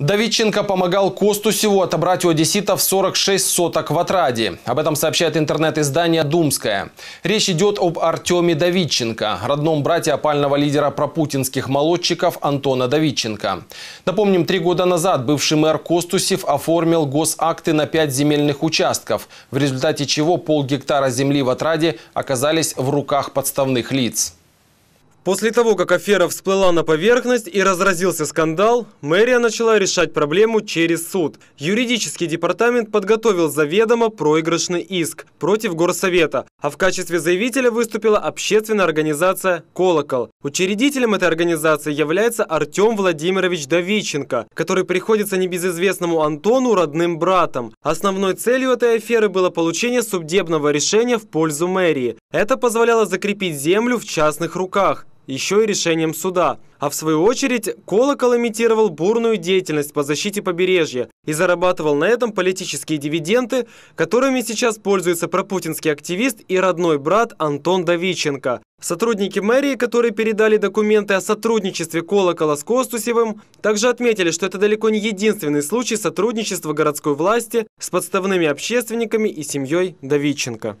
Давидченко помогал Костусеву отобрать у одесситов 46 соток в отраде. Об этом сообщает интернет-издание «Думская». Речь идет об Артеме Давидченко, родном брате опального лидера пропутинских молодчиков Антона Давидченко. Напомним, три года назад бывший мэр Костусев оформил госакты на пять земельных участков, в результате чего полгектара земли в отраде оказались в руках подставных лиц. После того, как афера всплыла на поверхность и разразился скандал, мэрия начала решать проблему через суд. Юридический департамент подготовил заведомо проигрышный иск против горсовета, а в качестве заявителя выступила общественная организация «Колокол». Учредителем этой организации является Артем Владимирович Давиченко, который приходится небезызвестному Антону родным братом. Основной целью этой аферы было получение судебного решения в пользу мэрии. Это позволяло закрепить землю в частных руках еще и решением суда. А в свою очередь Колокол имитировал бурную деятельность по защите побережья и зарабатывал на этом политические дивиденды, которыми сейчас пользуется пропутинский активист и родной брат Антон Давиченко. Сотрудники мэрии, которые передали документы о сотрудничестве Колокола с Костусевым, также отметили, что это далеко не единственный случай сотрудничества городской власти с подставными общественниками и семьей Давиченко.